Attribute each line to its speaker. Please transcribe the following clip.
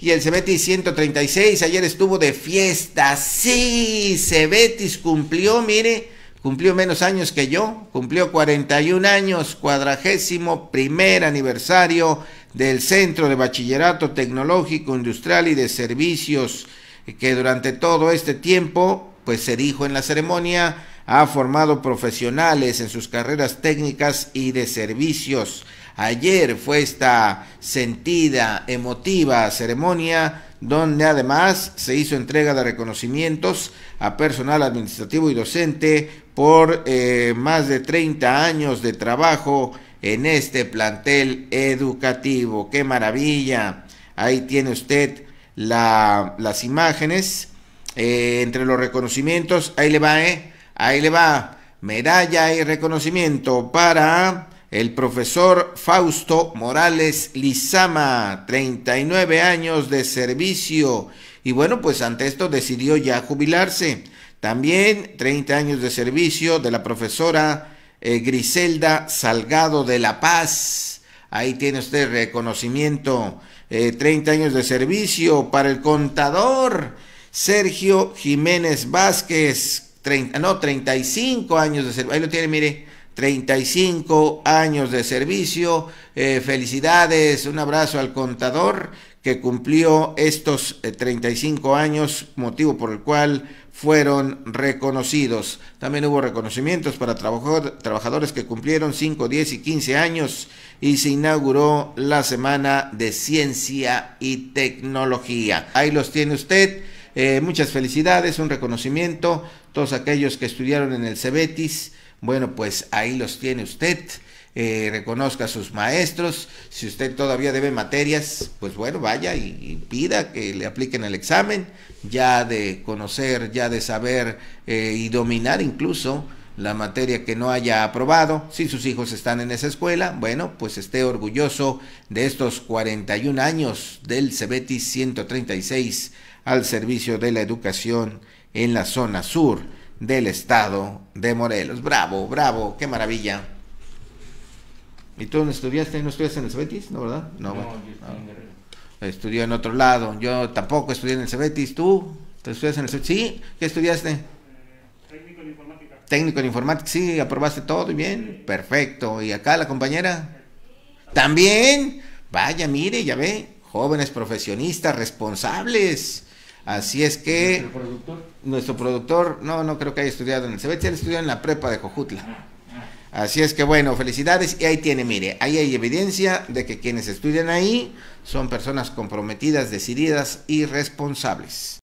Speaker 1: Y el Cebetis 136 ayer estuvo de fiesta. Sí, Cebetis cumplió, mire, cumplió menos años que yo. Cumplió 41 años, cuadragésimo primer aniversario del Centro de Bachillerato Tecnológico, Industrial y de Servicios, que durante todo este tiempo, pues se dijo en la ceremonia, ha formado profesionales en sus carreras técnicas y de servicios. Ayer fue esta sentida, emotiva ceremonia donde además se hizo entrega de reconocimientos a personal administrativo y docente por eh, más de 30 años de trabajo en este plantel educativo. ¡Qué maravilla! Ahí tiene usted la, las imágenes. Eh, entre los reconocimientos, ahí le va, ¿eh? Ahí le va. Medalla y reconocimiento para el profesor Fausto Morales Lizama, 39 años de servicio. Y bueno, pues ante esto decidió ya jubilarse. También 30 años de servicio de la profesora eh, Griselda Salgado de La Paz. Ahí tiene usted reconocimiento. 30 eh, años de servicio para el contador Sergio Jiménez Vázquez. 30, no, 35 años de servicio. Ahí lo tiene, mire. 35 años de servicio. Eh, felicidades, un abrazo al contador que cumplió estos 35 eh, años, motivo por el cual fueron reconocidos. También hubo reconocimientos para trabajadores que cumplieron 5, 10 y 15 años y se inauguró la Semana de Ciencia y Tecnología. Ahí los tiene usted. Eh, muchas felicidades, un reconocimiento. Todos aquellos que estudiaron en el CEBETIS, bueno, pues ahí los tiene usted. Eh, reconozca a sus maestros. Si usted todavía debe materias, pues bueno, vaya y, pida que le apliquen el examen, ya de conocer, ya de saber eh, y dominar incluso la materia que no haya aprobado. Si sus hijos están en esa escuela, bueno, pues esté orgulloso de estos 41 años del Cebetis 136 al servicio de la educación en la zona sur del estado de Morelos. Bravo, bravo, qué maravilla. ¿Y tú no estudiaste? ¿No estudiaste en el Cebetis? ¿No, verdad? No, ah. Estudió en otro lado. Yo tampoco estudié en el Cebetis. ¿Tú? estudias en el Cebetis? Sí. ¿Qué estudiaste? Eh, técnico en informática. Técnico en informática, sí. ¿Aprobaste todo? y Bien. Perfecto. ¿Y acá la compañera? ¿También? Vaya, mire, ya ve. Jóvenes profesionistas responsables Así es que... ¿Nuestro productor? no, no creo que haya estudiado en el Cebete, él estudió en la prepa de Cojutla. Ah, ah. Así es que bueno, felicidades. Y ahí tiene, mire, ahí hay evidencia de que quienes estudian ahí son personas comprometidas, decididas y responsables.